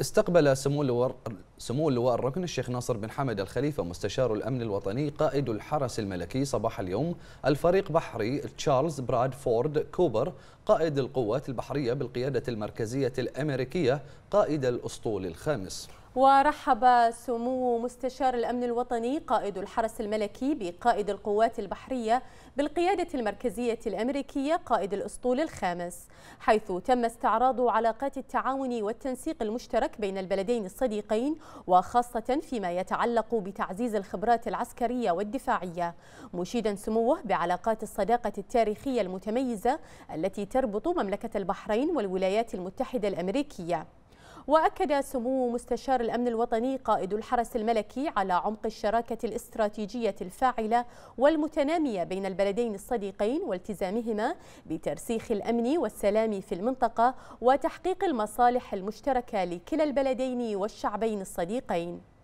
استقبل سمو اللواء سمو اللواء الركن الشيخ ناصر بن حمد الخليفه مستشار الامن الوطني قائد الحرس الملكي صباح اليوم الفريق بحري تشارلز برادفورد كوبر قائد القوات البحريه بالقياده المركزيه الامريكيه قائد الاسطول الخامس ورحب سمو مستشار الأمن الوطني قائد الحرس الملكي بقائد القوات البحرية بالقيادة المركزية الأمريكية قائد الأسطول الخامس حيث تم استعراض علاقات التعاون والتنسيق المشترك بين البلدين الصديقين وخاصة فيما يتعلق بتعزيز الخبرات العسكرية والدفاعية مشيدا سموه بعلاقات الصداقة التاريخية المتميزة التي تربط مملكة البحرين والولايات المتحدة الأمريكية وأكد سمو مستشار الأمن الوطني قائد الحرس الملكي على عمق الشراكة الاستراتيجية الفاعلة والمتنامية بين البلدين الصديقين والتزامهما بترسيخ الأمن والسلام في المنطقة وتحقيق المصالح المشتركة لكلا البلدين والشعبين الصديقين